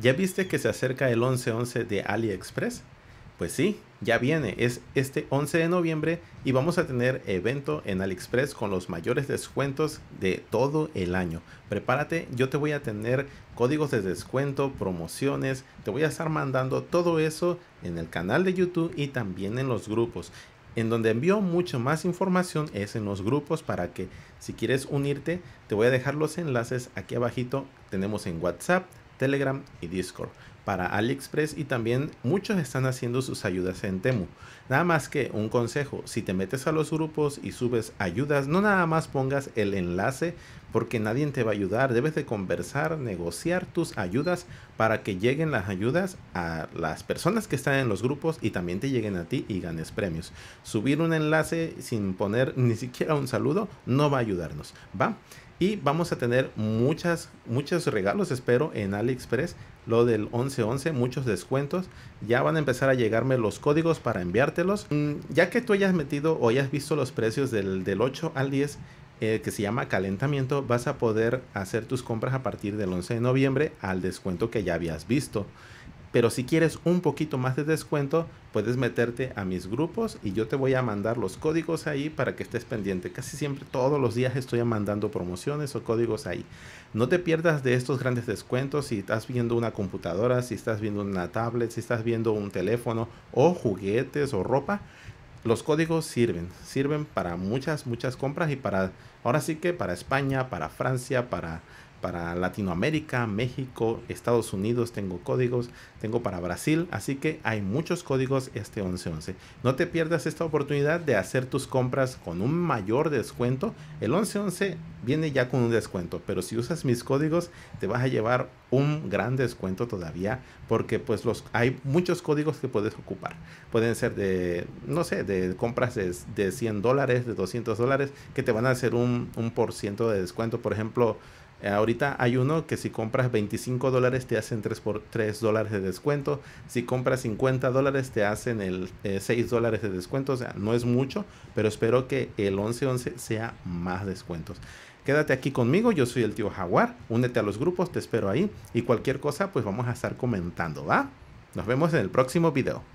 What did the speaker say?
¿Ya viste que se acerca el 11-11 de AliExpress? Pues sí, ya viene, es este 11 de noviembre y vamos a tener evento en AliExpress con los mayores descuentos de todo el año. Prepárate, yo te voy a tener códigos de descuento, promociones, te voy a estar mandando todo eso en el canal de YouTube y también en los grupos. En donde envío mucho más información es en los grupos para que si quieres unirte, te voy a dejar los enlaces aquí abajito. Tenemos en WhatsApp, Telegram y Discord para AliExpress y también muchos están haciendo sus ayudas en Temu. Nada más que un consejo, si te metes a los grupos y subes ayudas, no nada más pongas el enlace porque nadie te va a ayudar. Debes de conversar, negociar tus ayudas para que lleguen las ayudas a las personas que están en los grupos y también te lleguen a ti y ganes premios. Subir un enlace sin poner ni siquiera un saludo no va a ayudarnos, ¿va? Y vamos a tener muchas, muchos regalos, espero, en AliExpress lo del 1111, muchos descuentos. Ya van a empezar a llegarme los códigos para enviártelos. Mm, ya que tú hayas metido o hayas visto los precios del, del 8 al 10, eh, que se llama calentamiento, vas a poder hacer tus compras a partir del 11 de noviembre al descuento que ya habías visto. Pero si quieres un poquito más de descuento, puedes meterte a mis grupos y yo te voy a mandar los códigos ahí para que estés pendiente. Casi siempre todos los días estoy mandando promociones o códigos ahí. No te pierdas de estos grandes descuentos si estás viendo una computadora, si estás viendo una tablet, si estás viendo un teléfono o juguetes o ropa. Los códigos sirven, sirven para muchas, muchas compras y para, ahora sí que para España, para Francia, para para Latinoamérica, México, Estados Unidos, tengo códigos, tengo para Brasil, así que hay muchos códigos este 1111. No te pierdas esta oportunidad de hacer tus compras con un mayor descuento. El 1111 viene ya con un descuento, pero si usas mis códigos te vas a llevar un gran descuento todavía porque pues los hay muchos códigos que puedes ocupar. Pueden ser de, no sé, de compras de, de 100 dólares, de 200 dólares que te van a hacer un, un por ciento de descuento. Por ejemplo, eh, ahorita hay uno que si compras 25 dólares te hacen 3 por 3 dólares de descuento. Si compras 50 dólares te hacen el 6 eh, dólares de descuento. O sea, no es mucho, pero espero que el 11 sea más descuentos. Quédate aquí conmigo, yo soy el tío Jaguar. Únete a los grupos, te espero ahí. Y cualquier cosa, pues vamos a estar comentando, ¿va? Nos vemos en el próximo video.